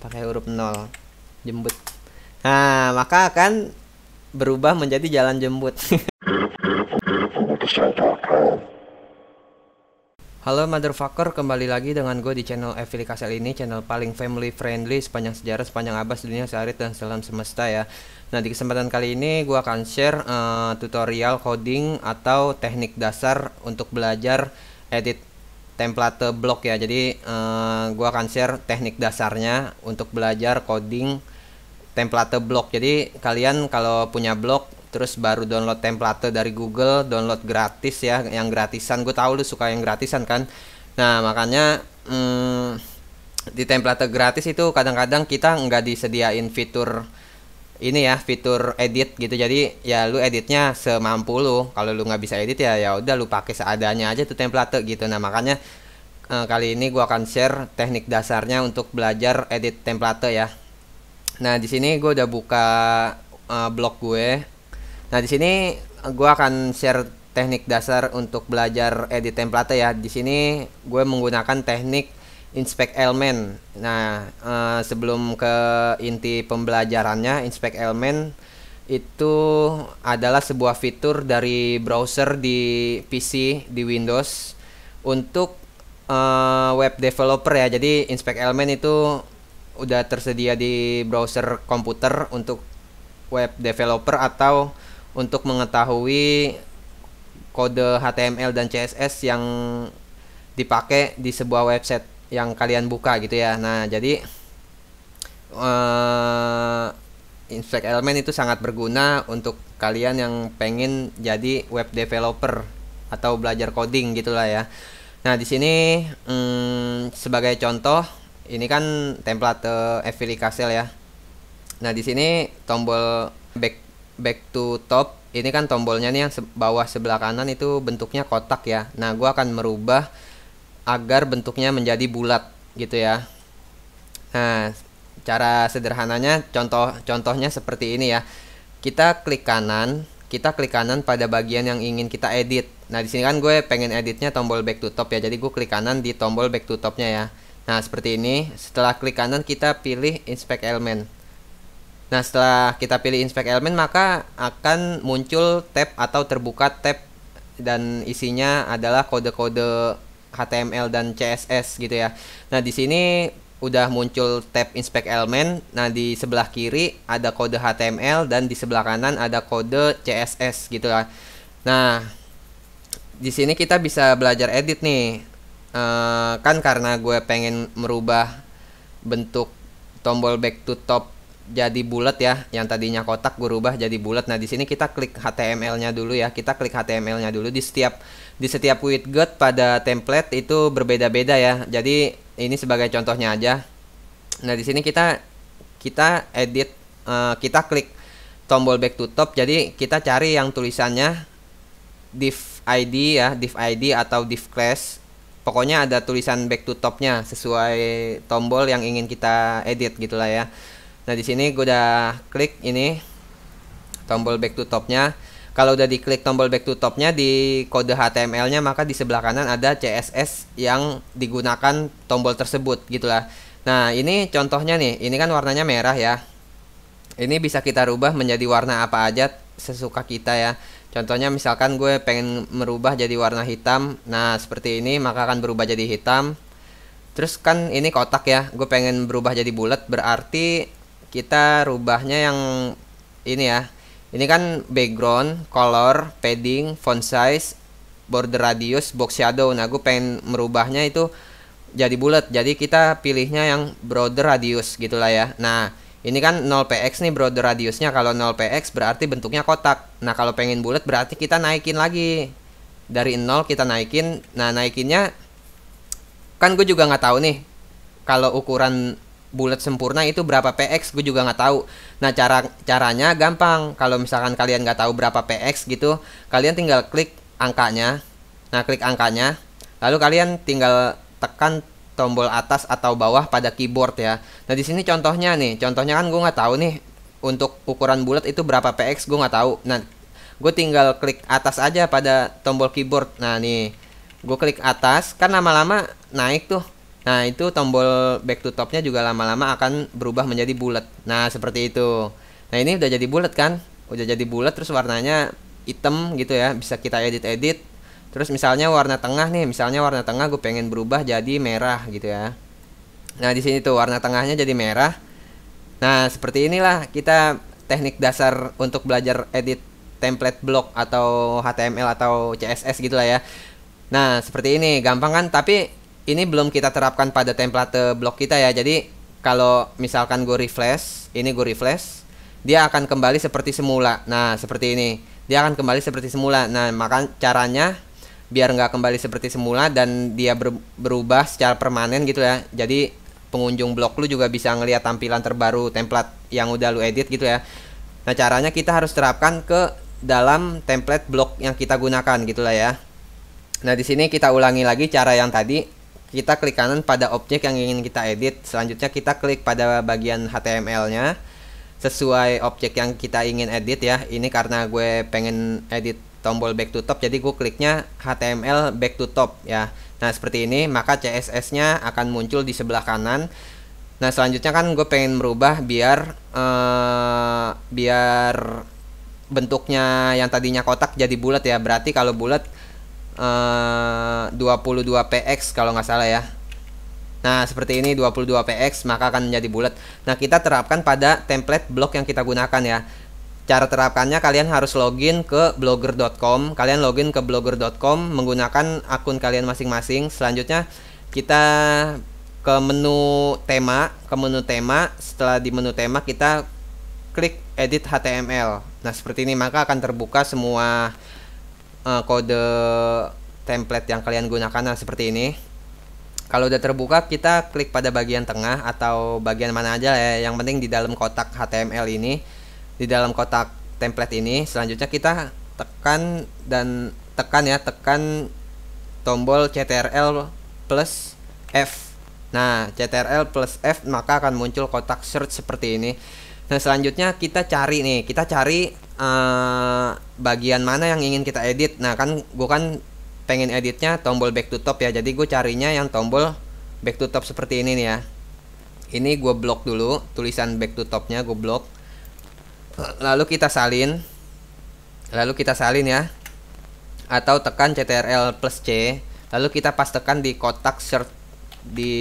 pakai huruf 0 jembut nah maka akan berubah menjadi jalan jembut Halo motherfucker, kembali lagi dengan gue di channel Evili Kasel ini Channel paling family friendly sepanjang sejarah, sepanjang abad, dunia seharit, dan selam semesta ya Nah di kesempatan kali ini gue akan share uh, tutorial coding atau teknik dasar untuk belajar edit template block ya. Jadi uh, gua akan share teknik dasarnya untuk belajar coding template block. Jadi kalian kalau punya blog terus baru download template dari Google, download gratis ya, yang gratisan. Gue tahu lu suka yang gratisan kan. Nah, makanya hmm, di template gratis itu kadang-kadang kita nggak disediain fitur ini ya fitur edit gitu jadi ya lu editnya semampu lu kalau lu nggak bisa edit ya ya udah lu pakai seadanya aja tuh template gitu nah makanya eh, kali ini gua akan share teknik dasarnya untuk belajar edit template ya nah di sini gua udah buka eh, blog gue nah di sini gua akan share teknik dasar untuk belajar edit template ya di sini gue menggunakan teknik inspect elemen. Nah, eh, sebelum ke inti pembelajarannya, inspect elemen itu adalah sebuah fitur dari browser di PC di Windows untuk eh, web developer ya. Jadi inspect elemen itu udah tersedia di browser komputer untuk web developer atau untuk mengetahui kode HTML dan CSS yang dipakai di sebuah website yang kalian buka gitu ya nah jadi uh, Inspect Element itu sangat berguna untuk kalian yang pengen jadi web developer atau belajar coding gitulah ya. Nah di sini hmm, sebagai contoh ini kan template Evely eh, Castle ya. Nah di sini tombol back back to top ini kan tombolnya nih yang se bawah sebelah kanan itu bentuknya kotak ya. Nah gue akan merubah agar bentuknya menjadi bulat gitu ya. Nah, cara sederhananya contoh contohnya seperti ini ya. Kita klik kanan, kita klik kanan pada bagian yang ingin kita edit. Nah, di sini kan gue pengen editnya tombol back to top ya. Jadi gue klik kanan di tombol back to topnya ya. Nah, seperti ini. Setelah klik kanan kita pilih inspect element. Nah, setelah kita pilih inspect element maka akan muncul tab atau terbuka tab dan isinya adalah kode-kode HTML dan CSS gitu ya. Nah, di sini udah muncul tab inspect element. Nah, di sebelah kiri ada kode HTML dan di sebelah kanan ada kode CSS gitu lah. Nah, di sini kita bisa belajar edit nih. E, kan karena gue pengen merubah bentuk tombol back to top jadi bulat ya yang tadinya kotak gue rubah jadi bulat nah di sini kita klik HTML-nya dulu ya kita klik HTML-nya dulu di setiap di setiap widget pada template itu berbeda-beda ya jadi ini sebagai contohnya aja nah di sini kita kita edit uh, kita klik tombol back to top jadi kita cari yang tulisannya div ID ya div ID atau div class pokoknya ada tulisan back to topnya sesuai tombol yang ingin kita edit gitulah ya nah di sini gue udah klik ini tombol back to topnya kalau udah diklik tombol back to topnya di kode HTML-nya maka di sebelah kanan ada CSS yang digunakan tombol tersebut gitulah. Nah ini contohnya nih, ini kan warnanya merah ya. Ini bisa kita rubah menjadi warna apa aja sesuka kita ya. Contohnya misalkan gue pengen merubah jadi warna hitam. Nah seperti ini maka akan berubah jadi hitam. Terus kan ini kotak ya, gue pengen berubah jadi bulat berarti kita rubahnya yang ini ya ini kan background, color, padding, font size, border radius, box shadow. Nah, gue pengen merubahnya itu jadi bulat. Jadi kita pilihnya yang border radius gitulah ya. Nah, ini kan 0px nih border radiusnya. Kalau 0px berarti bentuknya kotak. Nah, kalau pengen bulat berarti kita naikin lagi. Dari 0 kita naikin. Nah, naikinnya kan gue juga nggak tahu nih kalau ukuran bulat sempurna itu berapa px gue juga nggak tahu nah cara caranya gampang kalau misalkan kalian nggak tahu berapa px gitu kalian tinggal klik angkanya nah klik angkanya lalu kalian tinggal tekan tombol atas atau bawah pada keyboard ya nah di sini contohnya nih contohnya kan gue nggak tahu nih untuk ukuran bulat itu berapa px gue nggak tahu nah gue tinggal klik atas aja pada tombol keyboard nah nih gue klik atas kan lama-lama naik tuh Nah, itu tombol back to topnya juga lama-lama akan berubah menjadi bulat. Nah, seperti itu. Nah, ini udah jadi bulat kan? Udah jadi bulat terus warnanya hitam gitu ya, bisa kita edit-edit. Terus misalnya warna tengah nih, misalnya warna tengah gue pengen berubah jadi merah gitu ya. Nah, di sini tuh warna tengahnya jadi merah. Nah, seperti inilah kita teknik dasar untuk belajar edit template block atau HTML atau CSS gitulah ya. Nah, seperti ini, gampang kan? Tapi ini belum kita terapkan pada template blok kita ya. Jadi kalau misalkan gue refresh, ini gue refresh, dia akan kembali seperti semula. Nah, seperti ini. Dia akan kembali seperti semula. Nah, maka caranya biar nggak kembali seperti semula dan dia ber berubah secara permanen gitu ya. Jadi pengunjung blog lu juga bisa ngelihat tampilan terbaru template yang udah lu edit gitu ya. Nah, caranya kita harus terapkan ke dalam template blog yang kita gunakan gitulah ya. Nah, di sini kita ulangi lagi cara yang tadi kita klik kanan pada objek yang ingin kita edit. Selanjutnya kita klik pada bagian HTML-nya sesuai objek yang kita ingin edit ya. Ini karena gue pengen edit tombol back to top jadi gue kliknya HTML back to top ya. Nah, seperti ini maka CSS-nya akan muncul di sebelah kanan. Nah, selanjutnya kan gue pengen merubah biar uh, biar bentuknya yang tadinya kotak jadi bulat ya. Berarti kalau bulat Eh, uh, 22px kalau nggak salah ya Nah, seperti ini 22px maka akan menjadi bulat. Nah, kita terapkan pada template blog yang kita gunakan ya. Cara terapkannya kalian harus login ke blogger.com. Kalian login ke blogger.com menggunakan akun kalian masing-masing. Selanjutnya kita ke menu tema, ke menu tema. Setelah di menu tema kita klik edit HTML. Nah, seperti ini maka akan terbuka semua uh, kode template yang kalian gunakan nah, seperti ini kalau udah terbuka kita klik pada bagian tengah atau bagian mana aja ya yang penting di dalam kotak HTML ini di dalam kotak template ini selanjutnya kita tekan dan tekan ya tekan tombol CTRL plus F nah CTRL plus F maka akan muncul kotak search seperti ini nah selanjutnya kita cari nih kita cari uh, bagian mana yang ingin kita edit nah kan gue kan pengen editnya tombol back to top ya jadi gue carinya yang tombol back to top seperti ini nih ya ini gue blok dulu tulisan back to topnya gue blok lalu kita salin lalu kita salin ya atau tekan CTRL plus C lalu kita pas tekan di kotak search di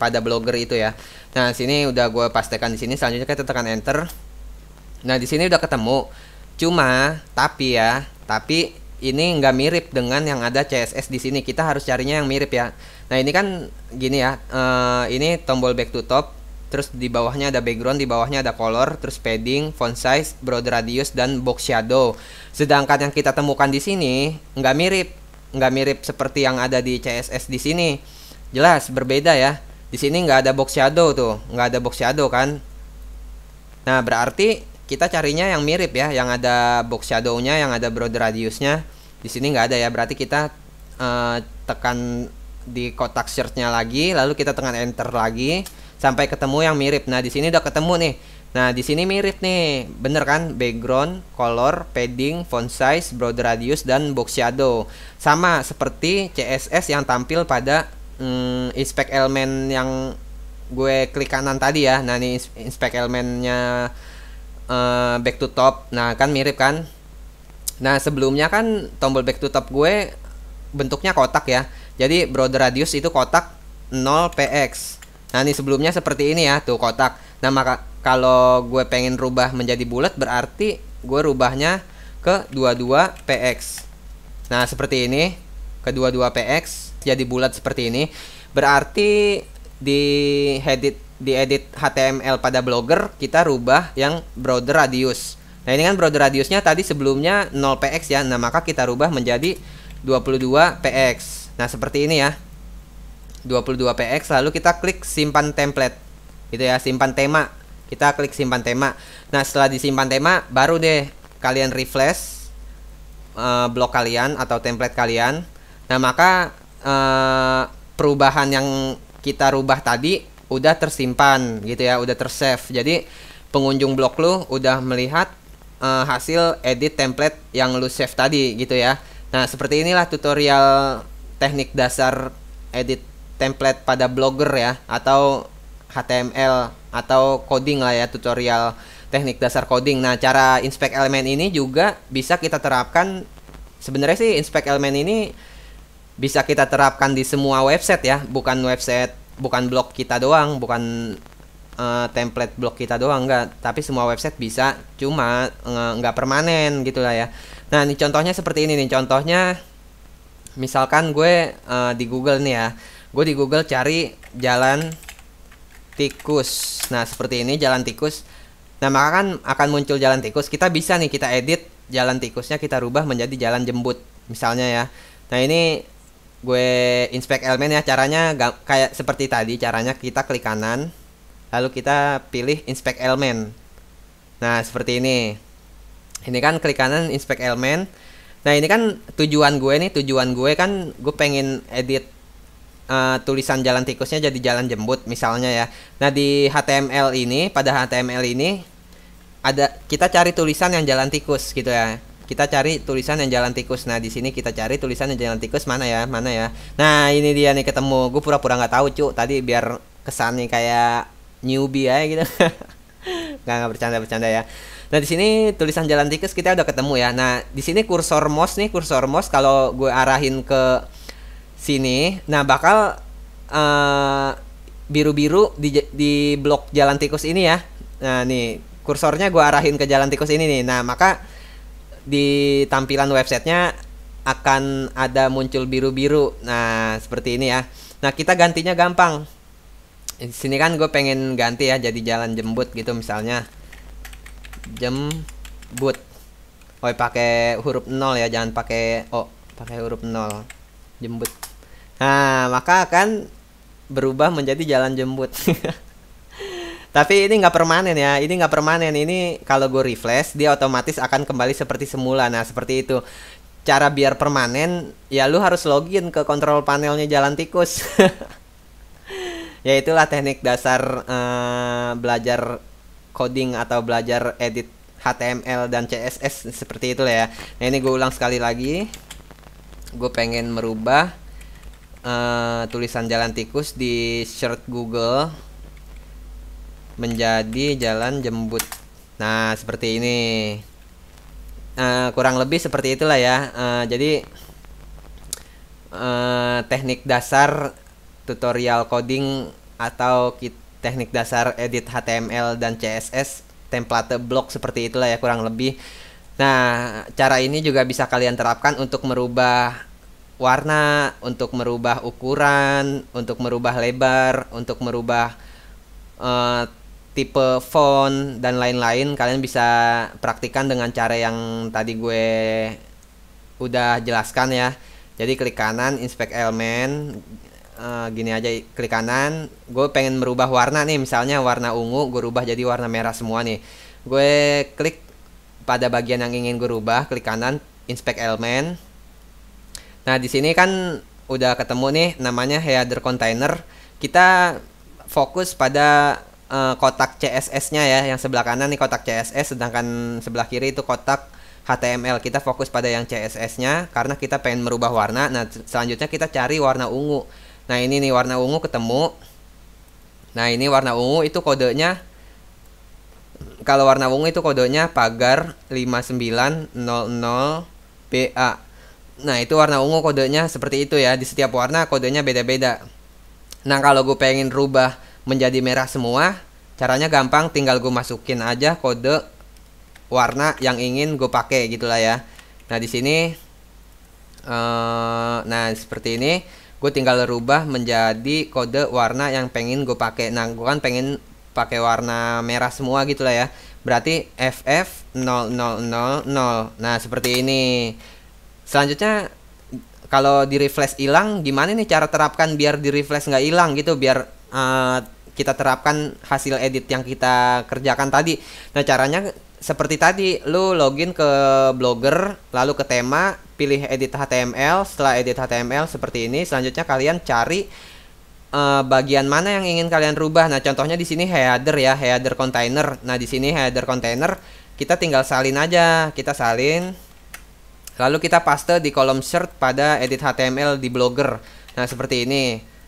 pada blogger itu ya nah sini udah gue pastikan di sini selanjutnya kita tekan enter Nah, di sini udah ketemu. Cuma tapi ya, tapi ini nggak mirip dengan yang ada CSS di sini. Kita harus carinya yang mirip ya. Nah, ini kan gini ya. Uh, ini tombol back to top, terus di bawahnya ada background, di bawahnya ada color, terus padding, font size, broad radius dan box shadow. Sedangkan yang kita temukan di sini nggak mirip, nggak mirip seperti yang ada di CSS di sini. Jelas berbeda ya. Di sini nggak ada box shadow tuh, nggak ada box shadow kan. Nah, berarti kita carinya yang mirip ya, yang ada box shadownya, yang ada broad radiusnya. Di sini nggak ada ya, berarti kita uh, tekan di kotak searchnya lagi, lalu kita tekan enter lagi sampai ketemu yang mirip. Nah di sini udah ketemu nih. Nah di sini mirip nih, bener kan? Background, color, padding, font size, broad radius dan box shadow sama seperti CSS yang tampil pada mm, inspect element yang gue klik kanan tadi ya. Nah ini inspect nya uh, back to top nah kan mirip kan nah sebelumnya kan tombol back to top gue bentuknya kotak ya jadi border radius itu kotak 0px nah ini sebelumnya seperti ini ya tuh kotak nah maka kalau gue pengen rubah menjadi bulat berarti gue rubahnya ke 22px nah seperti ini ke 22px jadi bulat seperti ini berarti di edit di edit HTML pada blogger kita rubah yang border radius nah ini kan border radiusnya tadi sebelumnya 0px ya nah maka kita rubah menjadi 22px nah seperti ini ya 22px lalu kita klik simpan template gitu ya simpan tema kita klik simpan tema nah setelah disimpan tema baru deh kalian refresh uh, blog kalian atau template kalian nah maka uh, perubahan yang kita rubah tadi udah tersimpan gitu ya, udah tersave. Jadi pengunjung blog lu udah melihat uh, hasil edit template yang lu save tadi gitu ya. Nah, seperti inilah tutorial teknik dasar edit template pada blogger ya atau HTML atau coding lah ya tutorial teknik dasar coding. Nah, cara inspect elemen ini juga bisa kita terapkan sebenarnya sih inspect elemen ini bisa kita terapkan di semua website ya, bukan website bukan blog kita doang, bukan uh, template blog kita doang enggak, tapi semua website bisa, cuma enggak permanen gitu lah ya. Nah, ini contohnya seperti ini nih, contohnya misalkan gue uh, di Google nih ya. Gue di Google cari jalan tikus. Nah, seperti ini jalan tikus. Nah, maka kan akan muncul jalan tikus. Kita bisa nih kita edit jalan tikusnya kita rubah menjadi jalan jembut misalnya ya. Nah, ini gue inspect elemen ya caranya gak, kayak seperti tadi caranya kita klik kanan lalu kita pilih inspect elemen nah seperti ini ini kan klik kanan inspect elemen nah ini kan tujuan gue nih tujuan gue kan gue pengen edit uh, tulisan jalan tikusnya jadi jalan jembut misalnya ya nah di HTML ini pada HTML ini ada kita cari tulisan yang jalan tikus gitu ya kita cari tulisan yang jalan tikus. Nah, di sini kita cari tulisan yang jalan tikus mana ya? Mana ya? Nah, ini dia nih ketemu. Gue pura-pura nggak tahu, Cuk. Tadi biar kesan nih kayak newbie ya gitu. nggak nggak bercanda-bercanda ya. Nah, di sini tulisan jalan tikus kita udah ketemu ya. Nah, di sini kursor mouse nih, kursor mouse kalau gue arahin ke sini, nah bakal eh, biru-biru uh, di di blok jalan tikus ini ya. Nah, nih kursornya gue arahin ke jalan tikus ini nih. Nah, maka di tampilan websitenya akan ada muncul biru-biru. Nah, seperti ini ya. Nah, kita gantinya gampang. Di sini kan gue pengen ganti ya jadi jalan jembut gitu misalnya. Jembut. Oh, pakai huruf nol ya, jangan pakai O, pakai huruf nol Jembut. Nah, maka akan berubah menjadi jalan jembut. Tapi ini nggak permanen ya, ini nggak permanen. Ini kalau gue refresh, dia otomatis akan kembali seperti semula. Nah, seperti itu. Cara biar permanen, ya lu harus login ke kontrol panelnya jalan tikus. ya itulah teknik dasar uh, belajar coding atau belajar edit HTML dan CSS seperti itu ya. Nah ini gue ulang sekali lagi. Gue pengen merubah uh, tulisan jalan tikus di shirt Google menjadi jalan jembut. Nah, seperti ini. Uh, kurang lebih seperti itulah ya. Uh, jadi uh, teknik dasar tutorial coding atau teknik dasar edit HTML dan CSS template block seperti itulah ya kurang lebih. Nah, cara ini juga bisa kalian terapkan untuk merubah warna, untuk merubah ukuran, untuk merubah lebar, untuk merubah uh, tipe font dan lain-lain kalian bisa praktikan dengan cara yang tadi gue udah jelaskan ya jadi klik kanan inspect element uh, eh, gini aja klik kanan gue pengen merubah warna nih misalnya warna ungu gue rubah jadi warna merah semua nih gue klik pada bagian yang ingin gue rubah klik kanan inspect element nah di sini kan udah ketemu nih namanya header container kita fokus pada uh, kotak CSS-nya ya, yang sebelah kanan nih kotak CSS, sedangkan sebelah kiri itu kotak HTML. Kita fokus pada yang CSS-nya karena kita pengen merubah warna. Nah, selanjutnya kita cari warna ungu. Nah, ini nih warna ungu ketemu. Nah, ini warna ungu itu kodenya kalau warna ungu itu kodenya pagar 5900 pa. Nah, itu warna ungu kodenya seperti itu ya. Di setiap warna kodenya beda-beda. Nah, kalau gue pengen rubah menjadi merah semua. Caranya gampang, tinggal gue masukin aja kode warna yang ingin gue pakai gitulah ya. Nah di sini, uh, nah seperti ini, gue tinggal rubah menjadi kode warna yang pengen gue pakai. Nah gue kan pengen pakai warna merah semua gitulah ya. Berarti FF 0000. Nah seperti ini. Selanjutnya kalau di refresh hilang gimana nih cara terapkan biar di refresh nggak hilang gitu biar uh, kita terapkan hasil edit yang kita kerjakan tadi. Nah, caranya seperti tadi, lu login ke Blogger, lalu ke tema, pilih edit HTML, setelah edit HTML seperti ini, selanjutnya kalian cari uh, bagian mana yang ingin kalian rubah. Nah, contohnya di sini header ya, header container. Nah, di sini header container kita tinggal salin aja, kita salin. Lalu kita paste di kolom search pada edit HTML di Blogger. Nah, seperti ini.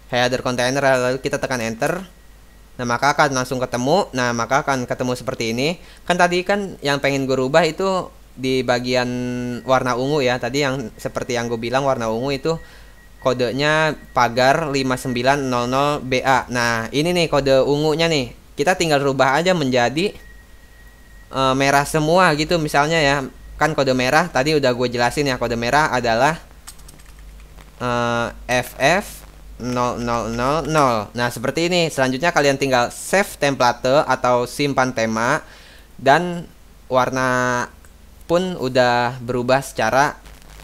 Header container lalu kita tekan enter. Nah, maka akan langsung ketemu. Nah, maka akan ketemu seperti ini. Kan tadi kan yang pengen gue rubah itu di bagian warna ungu ya. Tadi yang seperti yang gue bilang warna ungu itu kodenya pagar 5900BA. Nah, ini nih kode ungunya nih. Kita tinggal rubah aja menjadi e, merah semua gitu misalnya ya. Kan kode merah tadi udah gue jelasin ya. Kode merah adalah e, FF 000. Nah, seperti ini. Selanjutnya kalian tinggal save template atau simpan tema dan warna pun udah berubah secara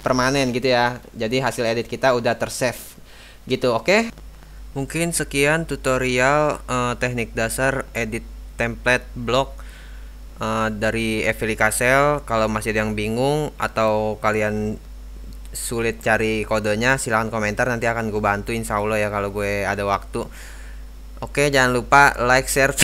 permanen gitu ya. Jadi hasil edit kita udah tersave. Gitu, oke? Okay? Mungkin sekian tutorial uh, teknik dasar edit template blog uh, dari Evelika Cell. Kalau masih ada yang bingung atau kalian sulit cari kodenya silahkan komentar nanti akan gue bantu insya Allah ya kalau gue ada waktu oke jangan lupa like share